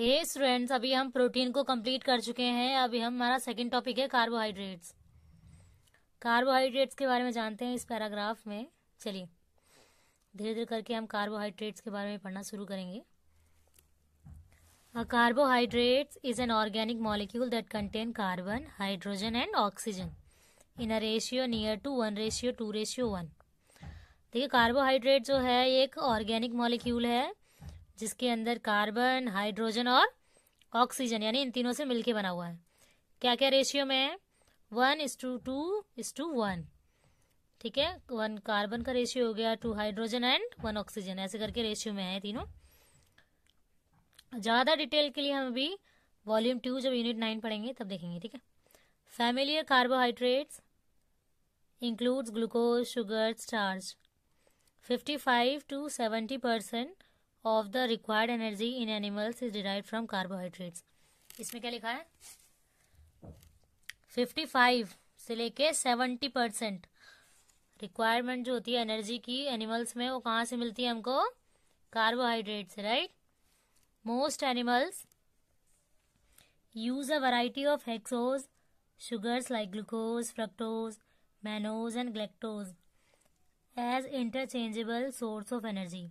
हे hey students अभी हम protein को कंप्लीट कर चुके हैं अभी हम हमारा सेकंड टॉपिक है कार्बोहाइड्रेट्स कार्बोहाइड्रेट्स के बारे में जानते हैं इस पैराग्राफ में चलिए धीरे धीरे करके हम कार्बोहाइड्रेट्स के बारे में पढ़ना शुरू करेंगे carbohydrates is an organic molecule that contain carbon hydrogen and oxygen in a ratio near to one ratio two ratio one देखिए कार्बोहाइड्रेट जो है ये एक ऑर्गेनिक मॉलिक्यूल है जिसके अंदर कार्बन हाइड्रोजन और ऑक्सीजन यानी इन तीनों से मिलके बना हुआ है क्या क्या रेशियो में है one is two two is to one ठीक है वन कार्बन का रेशियो हो गया two hydrogen and one oxygen ऐसे करके रेशियो में है तीनों ज़्यादा डिटेल के लिए हम अभी वॉल्यूम टू जब यूनिट नाइन पढ़ेंगे तब देखेंगे ठीक है familiar carbohydrates includes glucose sugar starch five to seventy percent of the required energy in animals is derive from carbohydrates इसमें क्या लिखा है फिफ्टी फाइव से लेके सेवेंटी परसेंट रिक्वायरमेंट जो होती है एनर्जी की एनिमल्स में वो कहाँ से मिलती है हमको कार्बोहाइड्रेट से right most animals use a variety of hexose sugars like glucose fructose mannose and galactose as interchangeable source of energy